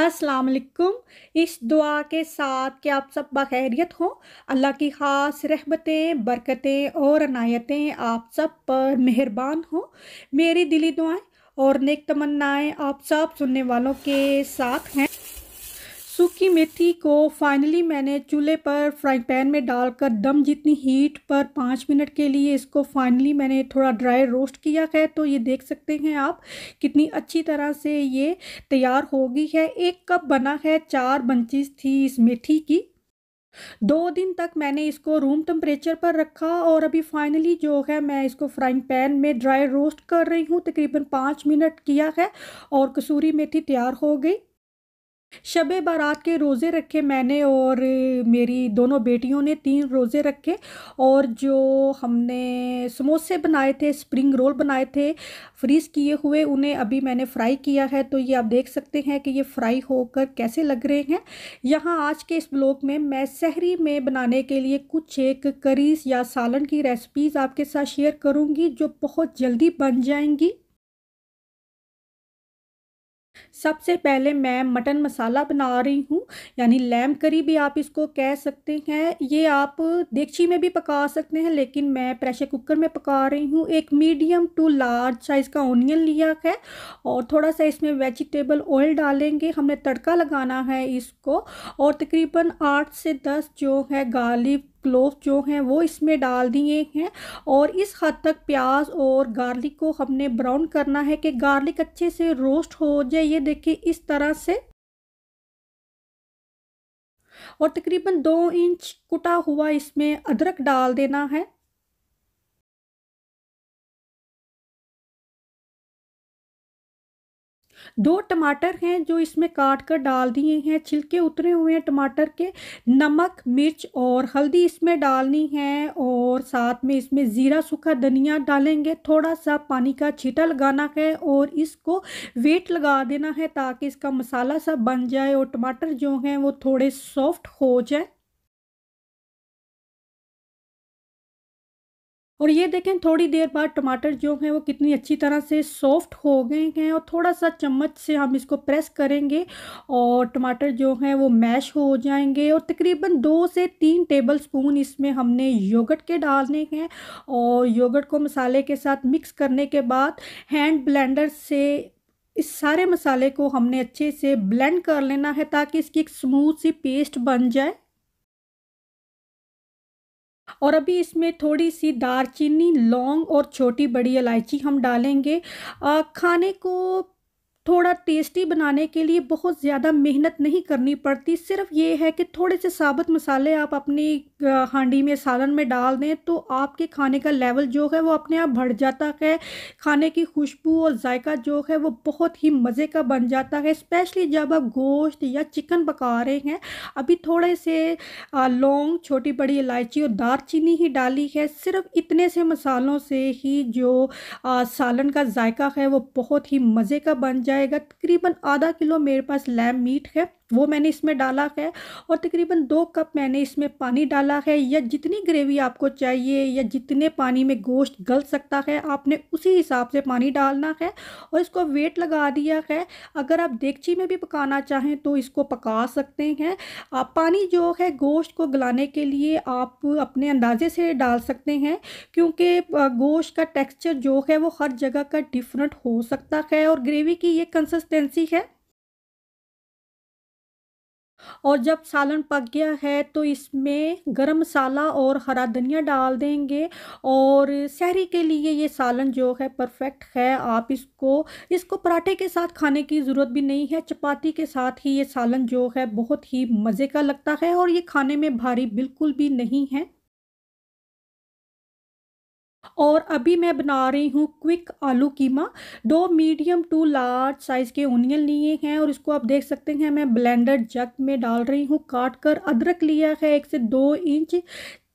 अस्सलाम वालेकुम इस दुआ के साथ कि आप सब बखैरियत हो अल्लाह की ख़ास रहमतें बरकतें और अनायतें आप सब पर मेहरबान हो मेरी दिली दुआएं और नेक तमन्नाएं आप सब सुनने वालों के साथ हैं सूखी मेथी को फाइनली मैंने चूल्हे पर फ्राइंग पैन में डालकर दम जितनी हीट पर पाँच मिनट के लिए इसको फाइनली मैंने थोड़ा ड्राई रोस्ट किया है तो ये देख सकते हैं आप कितनी अच्छी तरह से ये तैयार हो गई है एक कप बना है चार बंचिस थी इस मेथी की दो दिन तक मैंने इसको रूम टम्परेचर पर रखा और अभी फाइनली जो है मैं इसको फ्राइंग पैन में ड्राई रोस्ट कर रही हूँ तकरीबन पाँच मिनट किया है और कसूरी मेथी तैयार हो गई शब बारात के रोज़े रखे मैंने और मेरी दोनों बेटियों ने तीन रोज़े रखे और जो हमने समोसे बनाए थे स्प्रिंग रोल बनाए थे फ्रीज़ किए हुए उन्हें अभी मैंने फ़्राई किया है तो ये आप देख सकते हैं कि ये फ़्राई होकर कैसे लग रहे हैं यहाँ आज के इस ब्लॉग में मैं शहरी में बनाने के लिए कुछ एक करीज या सालन की रेसिपीज़ आपके साथ शेयर करूँगी जो बहुत जल्दी बन जाएंगी सबसे पहले मैं मटन मसाला बना रही हूँ यानी लैम करी भी आप इसको कह सकते हैं ये आप देगची में भी पका सकते हैं लेकिन मैं प्रेशर कुकर में पका रही हूँ एक मीडियम टू लार्ज साइज़ का ओनियन लिया है और थोड़ा सा इसमें वेजिटेबल ऑयल डालेंगे हमने तड़का लगाना है इसको और तकरीबन आठ से दस जो है गार्लिक क्लोव जो हैं वो इसमें डाल दिए हैं और इस हद तक प्याज और गार्लिक को हमने ब्राउन करना है कि गार्लिक अच्छे से रोस्ट हो जाए ये देखिए इस तरह से और तकरीबन दो इंच कुटा हुआ इसमें अदरक डाल देना है दो टमाटर हैं जो इसमें काट कर डाल दिए हैं छिलके उतरे हुए हैं टमाटर के नमक मिर्च और हल्दी इसमें डालनी है और साथ में इसमें ज़ीरा सूखा धनिया डालेंगे थोड़ा सा पानी का छीटा लगाना है और इसको वेट लगा देना है ताकि इसका मसाला सा बन जाए और टमाटर जो हैं वो थोड़े सॉफ्ट हो जाए और ये देखें थोड़ी देर बाद टमाटर जो हैं वो कितनी अच्छी तरह से सॉफ्ट हो गए हैं और थोड़ा सा चम्मच से हम इसको प्रेस करेंगे और टमाटर जो हैं वो मैश हो जाएंगे और तकरीबन दो से तीन टेबल स्पून इसमें हमने योगट के डालने हैं और योगट को मसाले के साथ मिक्स करने के बाद हैंड ब्लेंडर से इस सारे मसाले को हमने अच्छे से ब्लेंड कर लेना है ताकि इसकी एक स्मूथ सी पेस्ट बन जाए और अभी इसमें थोड़ी सी दारचीनी लौंग और छोटी बड़ी इलायची हम डालेंगे आ, खाने को थोड़ा टेस्टी बनाने के लिए बहुत ज़्यादा मेहनत नहीं करनी पड़ती सिर्फ ये है कि थोड़े से साबुत मसाले आप अपनी हांडी में सालन में डाल दें तो आपके खाने का लेवल जो है वो अपने आप बढ़ जाता है खाने की खुशबू और जायका जो है वो बहुत ही मज़े का बन जाता है स्पेशली जब आप गोश्त या चिकन पका रहे हैं अभी थोड़े से लौंग छोटी बड़ी इलायची और दारचीनी ही डाली है सिर्फ इतने से मसालों से ही जो आ, सालन का जायका है वो बहुत ही मज़े का बन जाएगा तकरीबन आधा किलो मेरे पास लैम मीट है वो मैंने इसमें डाला है और तकरीबन दो कप मैंने इसमें पानी डाला है या जितनी ग्रेवी आपको चाहिए या जितने पानी में गोश्त गल सकता है आपने उसी हिसाब से पानी डालना है और इसको वेट लगा दिया है अगर आप देगची में भी पकाना चाहें तो इसको पका सकते हैं आप पानी जो है गोश्त को गलाने के लिए आप अपने अंदाजे से डाल सकते हैं क्योंकि गोश्त का टेक्स्चर जो है वो हर जगह का डिफरेंट हो सकता है और ग्रेवी की ये कंसिस्टेंसी है और जब सालन पक गया है तो इसमें गरम मसाला और हरा धनिया डाल देंगे और शहरी के लिए ये सालन जो है परफेक्ट है आप इसको इसको पराठे के साथ खाने की ज़रूरत भी नहीं है चपाती के साथ ही ये सालन जो है बहुत ही मज़े का लगता है और ये खाने में भारी बिल्कुल भी नहीं है और अभी मैं बना रही हूँ क्विक आलू कीमा दो मीडियम टू लार्ज साइज़ के ओनियन लिए हैं और इसको आप देख सकते हैं मैं ब्लेंडर जग में डाल रही हूँ काट कर अदरक लिया है एक से दो इंच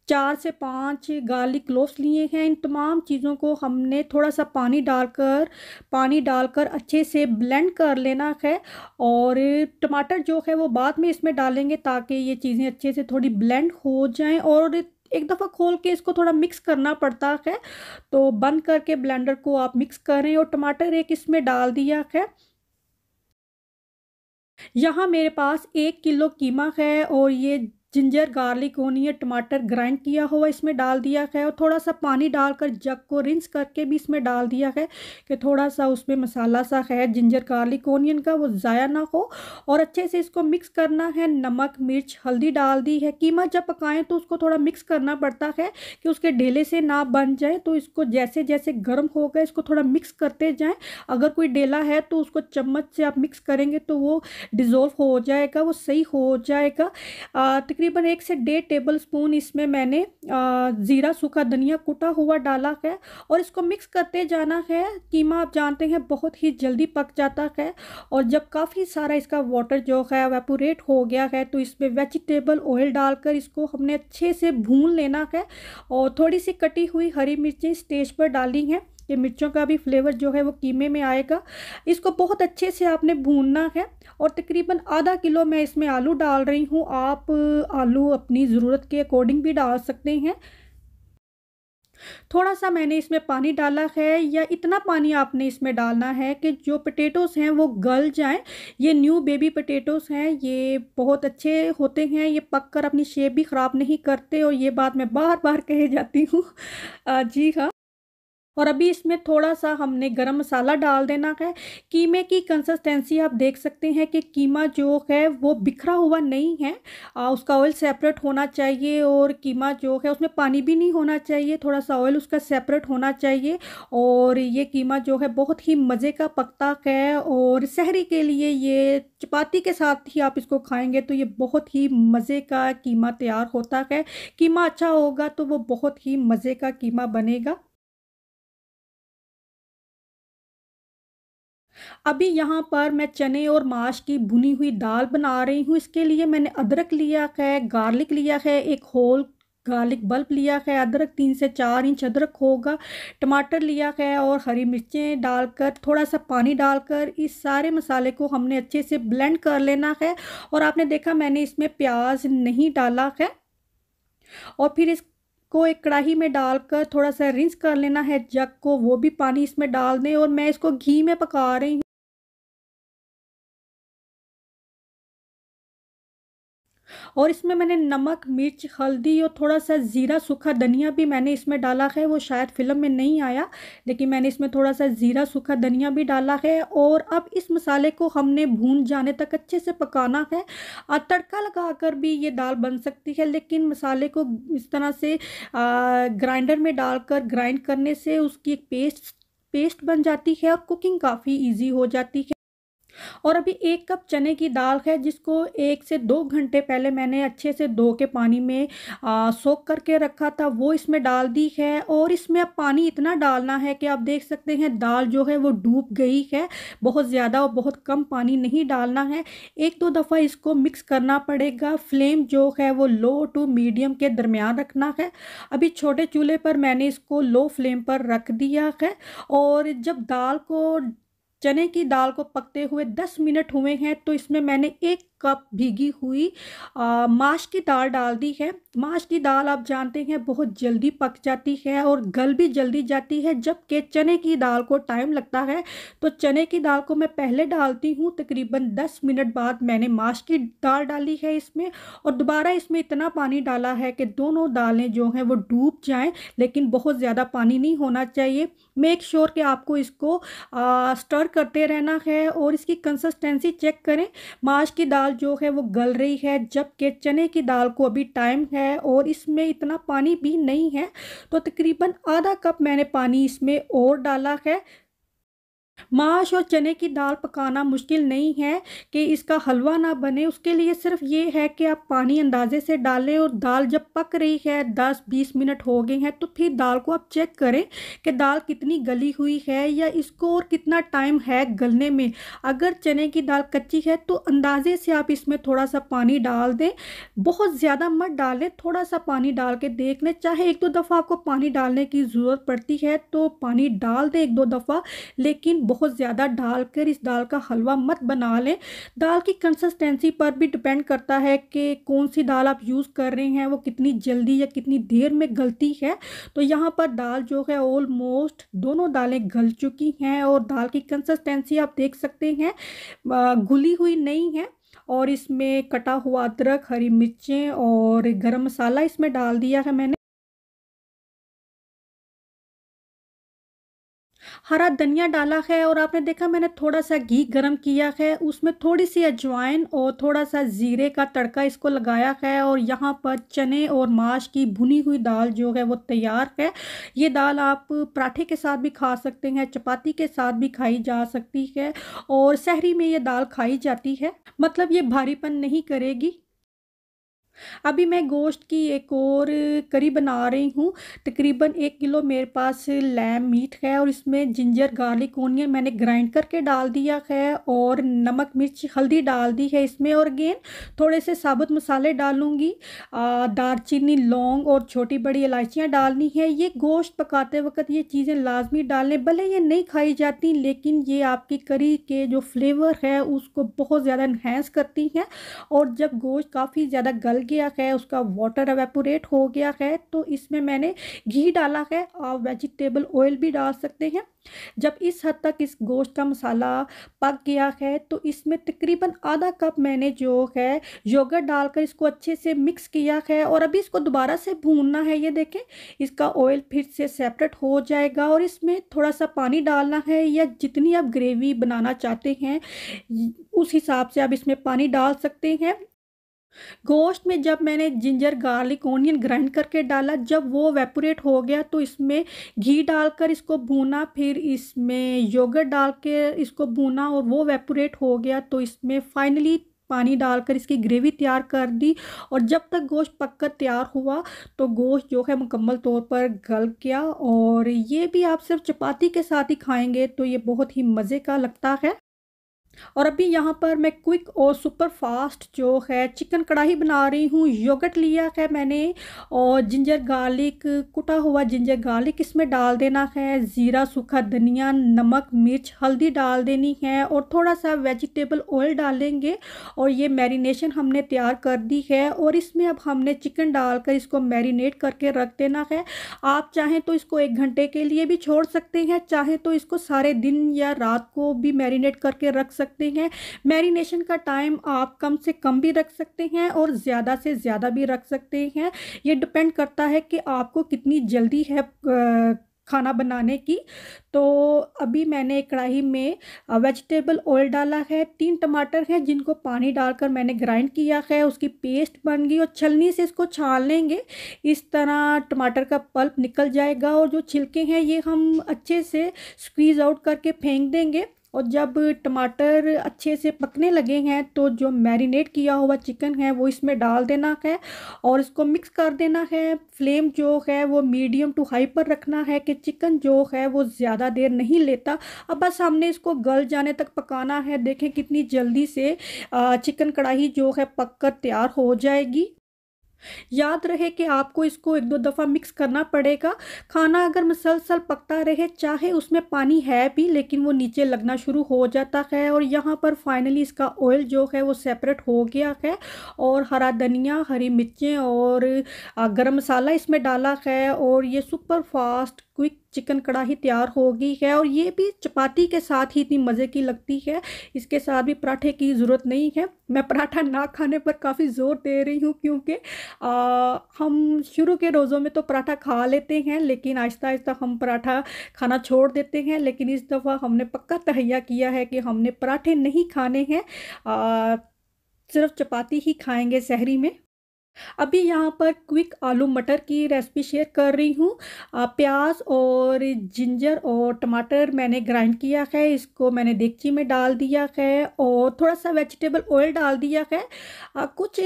चार से पाँच गार्लिक क्लोव्स लिए हैं इन तमाम चीज़ों को हमने थोड़ा सा पानी डालकर पानी डालकर अच्छे से ब्लेंड कर लेना है और टमाटर जो है वो बाद में इसमें डालेंगे ताकि ये चीज़ें अच्छे से थोड़ी ब्लेंड हो जाएं और एक दफ़ा खोल के इसको थोड़ा मिक्स करना पड़ता है तो बंद करके ब्लेंडर को आप मिक्स करें और टमाटर एक इसमें डाल दिया है यहाँ मेरे पास एक किलो कीमा है और ये जिंजर गार्लिक ओनियन टमाटर ग्राइंड किया हुआ इसमें डाल दिया है और थोड़ा सा पानी डालकर जग को रिंस करके भी इसमें डाल दिया है कि थोड़ा सा उसमें मसाला सा है जिंजर गार्लिक ओनियन का वो ज़ाया ना हो और अच्छे से इसको मिक्स करना है नमक मिर्च हल्दी डाल दी है कीमा जब पकाएं तो उसको थोड़ा मिक्स करना पड़ता है कि उसके ढेले से ना बन जाए तो इसको जैसे जैसे गर्म होगा इसको थोड़ा मिक्स करते जाएँ अगर कोई डेला है तो उसको चम्मच से आप मिक्स करेंगे तो वो डिज़ोल्व हो जाएगा वो सही हो जाएगा तो तकरीबन एक से डेढ़ टेबल स्पून इसमें मैंने ज़ीरा सूखा धनिया कुटा हुआ डाला है और इसको मिक्स करते जाना है कीमा आप जानते हैं बहुत ही जल्दी पक जाता है और जब काफ़ी सारा इसका वाटर जो है वेपोरेट हो गया है तो इसमें वेजिटेबल ऑयल डालकर इसको हमने अच्छे से भून लेना है और थोड़ी सी कटी हुई हरी मिर्चें स्टेज पर डाली हैं ये मिर्चों का भी फ्लेवर जो है वो कीमे में आएगा इसको बहुत अच्छे से आपने भूनना है और तकरीबन आधा किलो मैं इसमें आलू डाल रही हूँ आप आलू अपनी ज़रूरत के अकॉर्डिंग भी डाल सकते हैं थोड़ा सा मैंने इसमें पानी डाला है या इतना पानी आपने इसमें डालना है कि जो पटेटोस हैं वो गल जाएं ये न्यू बेबी पटेटोस हैं ये बहुत अच्छे होते हैं ये पक कर अपनी शेप भी ख़राब नहीं करते और ये बात मैं बार बार कहे जाती हूँ जी हाँ और अभी इसमें थोड़ा सा हमने गरम मसाला डाल देना है कीमे की कंसिस्टेंसी आप देख सकते हैं कि कीमा जो है वो बिखरा हुआ नहीं है आ, उसका ऑयल सेपरेट होना चाहिए और कीमा जो है उसमें पानी भी नहीं होना चाहिए थोड़ा सा ऑयल उसका सेपरेट होना चाहिए और ये कीमा जो है बहुत ही मज़े का पकता है और शहरी के लिए ये चपाती के साथ ही आप इसको खाएंगे तो ये बहुत ही मज़े का कीमा तैयार होता है कीमा अच्छा होगा तो वो बहुत ही मज़े का कीमा बनेगा अभी यहाँ पर मैं चने और माश की भुनी हुई दाल बना रही हूँ इसके लिए मैंने अदरक लिया है गार्लिक लिया है एक होल गार्लिक बल्ब लिया है अदरक तीन से चार इंच अदरक होगा टमाटर लिया है और हरी मिर्चें डालकर थोड़ा सा पानी डालकर इस सारे मसाले को हमने अच्छे से ब्लेंड कर लेना है और आपने देखा मैंने इसमें प्याज नहीं डाला है और फिर इस को एक कढ़ाई में डालकर थोड़ा सा रिंस कर लेना है जग को वो भी पानी इसमें डाल दें और मैं इसको घी में पका रही हूँ और इसमें मैंने नमक मिर्च हल्दी और थोड़ा सा ज़ीरा सूखा धनिया भी मैंने इसमें डाला है वो शायद फिल्म में नहीं आया लेकिन मैंने इसमें थोड़ा सा ज़ीरा सूखा धनिया भी डाला है और अब इस मसाले को हमने भून जाने तक अच्छे से पकाना है और तड़का लगा कर भी ये दाल बन सकती है लेकिन मसाले को इस तरह से ग्राइंडर में डालकर ग्राइंड करने से उसकी एक पेस्ट पेस्ट बन जाती है और कुकिंग काफ़ी ईजी हो जाती है और अभी एक कप चने की दाल है जिसको एक से दो घंटे पहले मैंने अच्छे से धो के पानी में सोख करके रखा था वो इसमें डाल दी है और इसमें अब पानी इतना डालना है कि आप देख सकते हैं दाल जो है वो डूब गई है बहुत ज़्यादा और बहुत कम पानी नहीं डालना है एक दो दफ़ा इसको मिक्स करना पड़ेगा फ्लेम जो है वो लो टू मीडियम के दरमियान रखना है अभी छोटे चूल्हे पर मैंने इसको लो फ्लेम पर रख दिया है और जब दाल को चने की दाल को पकते हुए 10 मिनट हुए हैं तो इसमें मैंने एक कप भीगी हुई माश की दाल डाल दी है माश की दाल आप जानते हैं बहुत जल्दी पक जाती है और गल भी जल्दी जाती है जबकि चने की दाल को टाइम लगता है तो चने की दाल को मैं पहले डालती हूँ तकरीबन दस मिनट बाद मैंने माश की दाल डाली है इसमें और दोबारा इसमें इतना पानी डाला है कि दोनों दालें जो हैं वो डूब जाएँ लेकिन बहुत ज़्यादा पानी नहीं होना चाहिए मेक श्योर sure कि आपको इसको स्टर करते रहना है और इसकी कंसिस्टेंसी चेक करें माश की दाल दाल जो है वो गल रही है जबकि चने की दाल को अभी टाइम है और इसमें इतना पानी भी नहीं है तो तकरीबन आधा कप मैंने पानी इसमें और डाला है माश और चने की दाल पकाना मुश्किल नहीं है कि इसका हलवा ना बने उसके लिए सिर्फ ये है कि आप पानी अंदाजे से डालें और दाल जब पक रही है 10-20 मिनट हो गए हैं तो फिर दाल को आप चेक करें कि दाल कितनी गली हुई है या इसको और कितना टाइम है गलने में अगर चने की दाल कच्ची है तो अंदाजे से आप इसमें थोड़ा सा पानी डाल दें बहुत ज़्यादा मत डालें थोड़ा सा पानी डाल के देख लें चाहे एक दो दफ़ा आपको पानी डालने की ज़रूरत पड़ती है तो पानी डाल दें एक दो दफ़ा लेकिन बहुत ज़्यादा डालकर इस दाल का हलवा मत बना लें दाल की कंसिस्टेंसी पर भी डिपेंड करता है कि कौन सी दाल आप यूज़ कर रहे हैं वो कितनी जल्दी या कितनी देर में गलती है तो यहाँ पर दाल जो है ऑलमोस्ट दोनों दालें गल चुकी हैं और दाल की कंसिस्टेंसी आप देख सकते हैं घुली हुई नहीं है और इसमें कटा हुआ अदरक हरी मिर्चें और गरम मसाला इसमें डाल दिया है मैंने हरा धनिया डाला है और आपने देखा मैंने थोड़ा सा घी गरम किया है उसमें थोड़ी सी अजवाइन और थोड़ा सा ज़ीरे का तड़का इसको लगाया है और यहाँ पर चने और माश की भुनी हुई दाल जो है वो तैयार है ये दाल आप पराठे के साथ भी खा सकते हैं चपाती के साथ भी खाई जा सकती है और शहरी में ये दाल खाई जाती है मतलब ये भारीपन नहीं करेगी अभी मैं गोश्त की एक और करी बना रही हूँ तकरीबन एक किलो मेरे पास लैम मीट है और इसमें जिंजर गार्लिक ओनियन मैंने ग्राइंड करके डाल दिया है और नमक मिर्च हल्दी डाल दी है इसमें और अगेन थोड़े से साबुत मसाले डालूँगी दालचीनी लौंग और छोटी बड़ी इलायचियाँ डालनी है ये गोश्त पकाते वक्त ये चीज़ें लाजमी डालें भले ये नहीं खाई जाती लेकिन ये आपकी करी के जो फ्लेवर है उसको बहुत ज़्यादा इन्हेंस करती हैं और जब गोश्त काफ़ी ज़्यादा गल गया है उसका वाटर अवेपोरेट हो गया है तो इसमें मैंने घी डाला है और वेजिटेबल ऑयल भी डाल सकते हैं जब इस हद तक इस गोश्त का मसाला पक गया है तो इसमें तकरीबन आधा कप मैंने जो है योगर्ट डालकर इसको अच्छे से मिक्स किया है और अभी इसको दोबारा से भूनना है ये देखें इसका ऑयल फिर से सेपरेट हो जाएगा और इसमें थोड़ा सा पानी डालना है या जितनी आप ग्रेवी बनाना चाहते हैं उस हिसाब से आप इसमें पानी डाल सकते हैं गोश्त में जब मैंने जिंजर गार्लिक ओनियन ग्राइंड करके डाला जब वो वेपोरेट हो गया तो इसमें घी डालकर इसको भूना फिर इसमें योगर्ट डाल के इसको भूना और वो वेपोरेट हो गया तो इसमें फाइनली पानी डालकर इसकी ग्रेवी तैयार कर दी और जब तक गोश्त पककर तैयार हुआ तो गोश्त जो है मुकम्मल तौर पर गल गया और ये भी आप सिर्फ चपाती के साथ ही खाएंगे तो ये बहुत ही मज़े का लगता है और अभी यहाँ पर मैं क्विक और सुपर फास्ट जो है चिकन कढ़ाई बना रही हूँ योगट लिया है मैंने और जिंजर गार्लिक कुटा हुआ जिंजर गार्लिक इसमें डाल देना है ज़ीरा सूखा धनिया नमक मिर्च हल्दी डाल देनी है और थोड़ा सा वेजिटेबल ऑयल डालेंगे और ये मैरिनेशन हमने तैयार कर दी है और इसमें अब हमने चिकन डालकर इसको मैरिनेट करके रख देना है आप चाहें तो इसको एक घंटे के लिए भी छोड़ सकते हैं चाहें तो इसको सारे दिन या रात को भी मैरिनेट करके रख सकते सकते हैं मैरिनेशन का टाइम आप कम से कम भी रख सकते हैं और ज़्यादा से ज़्यादा भी रख सकते हैं ये डिपेंड करता है कि आपको कितनी जल्दी है आ, खाना बनाने की तो अभी मैंने कढ़ाई में वेजिटेबल ऑयल डाला है तीन टमाटर हैं जिनको पानी डालकर मैंने ग्राइंड किया है उसकी पेस्ट बन गई और छलनी से इसको छान लेंगे इस तरह टमाटर का पल्प निकल जाएगा और जो छिलके हैं ये हम अच्छे से स्क्वीज़ आउट करके फेंक देंगे और जब टमाटर अच्छे से पकने लगे हैं तो जो मैरिनेट किया हुआ चिकन है वो इसमें डाल देना है और इसको मिक्स कर देना है फ्लेम जो है वो मीडियम टू हाई पर रखना है कि चिकन जो है वो ज़्यादा देर नहीं लेता अब बस हमने इसको गल जाने तक पकाना है देखें कितनी जल्दी से चिकन कढ़ाई जो है पक कर तैयार हो जाएगी याद रहे कि आपको इसको एक दो दफ़ा मिक्स करना पड़ेगा खाना अगर मुसलसल पकता रहे चाहे उसमें पानी है भी लेकिन वो नीचे लगना शुरू हो जाता है और यहाँ पर फाइनली इसका ऑयल जो है वो सेपरेट हो गया है और हरा धनिया हरी मिर्चें और गर्म मसाला इसमें डाला है और ये सुपर फास्ट क्विक चिकन कढ़ाई तैयार हो गई है और ये भी चपाती के साथ ही इतनी मज़े की लगती है इसके साथ भी पराठे की ज़रूरत नहीं है मैं पराठा ना खाने पर काफ़ी ज़ोर दे रही हूँ क्योंकि हम शुरू के रोज़ों में तो पराठा खा लेते हैं लेकिन आहिस्ता आहिस्ता हम पराठा खाना छोड़ देते हैं लेकिन इस दफ़ा हमने पक्का तहैया किया है कि हमने पराठे नहीं खाने हैं सिर्फ चपाती ही खाएंगे शहरी में अभी यहाँ पर क्विक आलू मटर की रेसिपी शेयर कर रही हूँ प्याज और जिंजर और टमाटर मैंने ग्राइंड किया है इसको मैंने देगची में डाल दिया है और थोड़ा सा वेजिटेबल ऑयल डाल दिया है कुछ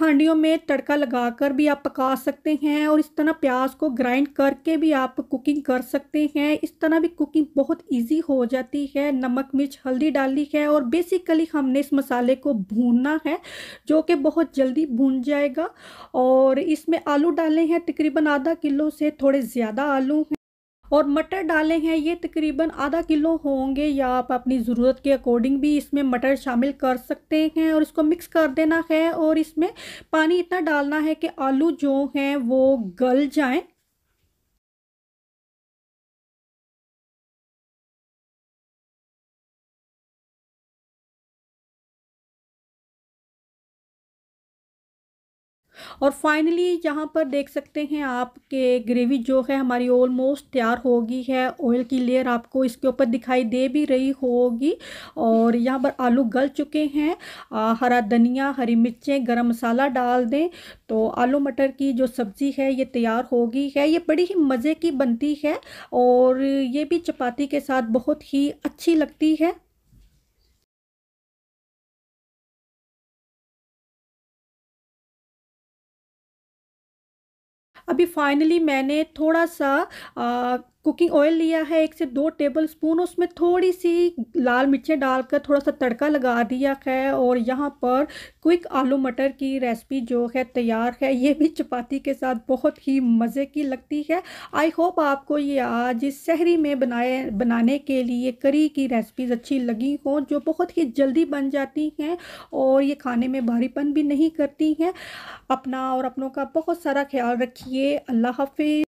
हांडियों में तड़का लगाकर भी आप पका सकते हैं और इस तरह प्याज को ग्राइंड करके भी आप कुकिंग कर सकते हैं इस तरह भी कुकिंग बहुत ईजी हो जाती है नमक मिर्च हल्दी डाली है और बेसिकली हमने इस मसाले को भूनना है जो कि बहुत जल्दी भून जाएगा और इसमें आलू डाले हैं तकरीबन आधा किलो से थोड़े ज़्यादा आलू हैं और मटर डाले हैं ये तकरीबन आधा किलो होंगे या आप अपनी ज़रूरत के अकॉर्डिंग भी इसमें मटर शामिल कर सकते हैं और इसको मिक्स कर देना है और इसमें पानी इतना डालना है कि आलू जो हैं वो गल जाएं और फाइनली यहाँ पर देख सकते हैं आपके ग्रेवी जो है हमारी ऑलमोस्ट तैयार होगी है ऑयल की लेयर आपको इसके ऊपर दिखाई दे भी रही होगी और यहाँ पर आलू गल चुके हैं आ, हरा धनिया हरी मिर्चें गरम मसाला डाल दें तो आलू मटर की जो सब्ज़ी है ये तैयार होगी है ये बड़ी ही मज़े की बनती है और ये भी चपाती के साथ बहुत ही अच्छी लगती है अभी फाइनली मैंने थोड़ा सा कुकिंग ऑयल लिया है एक से दो टेबल स्पून उसमें थोड़ी सी लाल मिर्चें डालकर थोड़ा सा तड़का लगा दिया है और यहाँ पर क्विक आलू मटर की रेसिपी जो है तैयार है ये भी चपाती के साथ बहुत ही मज़े की लगती है आई होप आपको ये आज इस शहरी में बनाए बनाने के लिए करी की रेसिपीज़ अच्छी लगी हों जो बहुत ही जल्दी बन जाती हैं और ये खाने में भारीपन भी नहीं करती हैं अपना और अपनों का बहुत सारा ख्याल रखिए अल्लाह हाफि